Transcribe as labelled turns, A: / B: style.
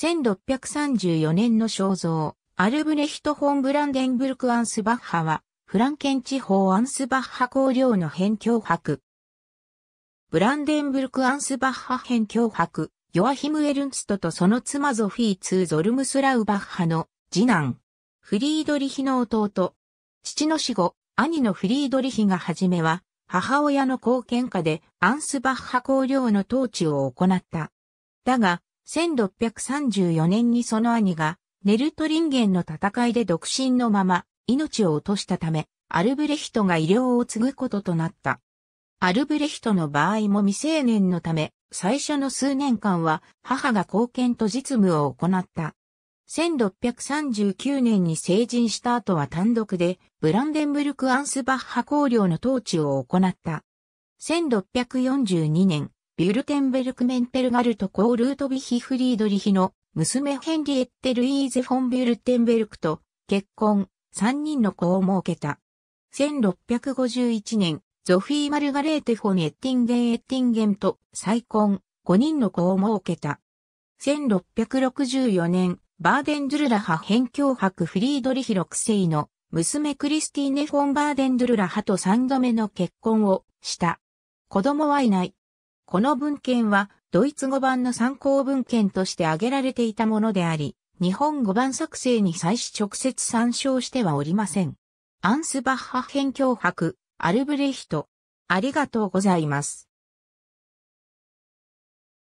A: 1634年の肖像、アルブレヒト・ホン・ブランデンブルク・アンスバッハは、フランケン地方アンスバッハ公領の辺境博。ブランデンブルク・アンスバッハ辺境博、ヨアヒム・エルンストとその妻ゾフィー・ツー・ゾルムスラウ・バッハの次男、フリードリヒの弟。父の死後、兄のフリードリヒがはじめは、母親の貢献下でアンスバッハ公領の統治を行った。だが、1634年にその兄が、ネルトリンゲンの戦いで独身のまま、命を落としたため、アルブレヒトが医療を継ぐこととなった。アルブレヒトの場合も未成年のため、最初の数年間は母が貢献と実務を行った。1639年に成人した後は単独でブランデンブルク・アンスバッハ公領の統治を行った。1642年、ビュルテンベルクメンペルガルト・コールートビヒ・フリードリヒの娘ヘンリエッテ・ルイーゼ・フォン・ビュルテンベルクと結婚、3人の子を設けた。1651年、ゾフィー・マルガレーテ・フォン・エッティンゲン・エッティンゲンと再婚、5人の子を設けた。1664年、バーデンドゥルラ派辺境博フリードリヒ6世の娘クリスティーネ・フォン・バーデンドゥルラ派と3度目の結婚をした。子供はいない。この文献はドイツ語版の参考文献として挙げられていたものであり、日本語版作成に際し直接参照してはおりません。アンスバッハ編教博、アルブレヒト。ありがとうございます。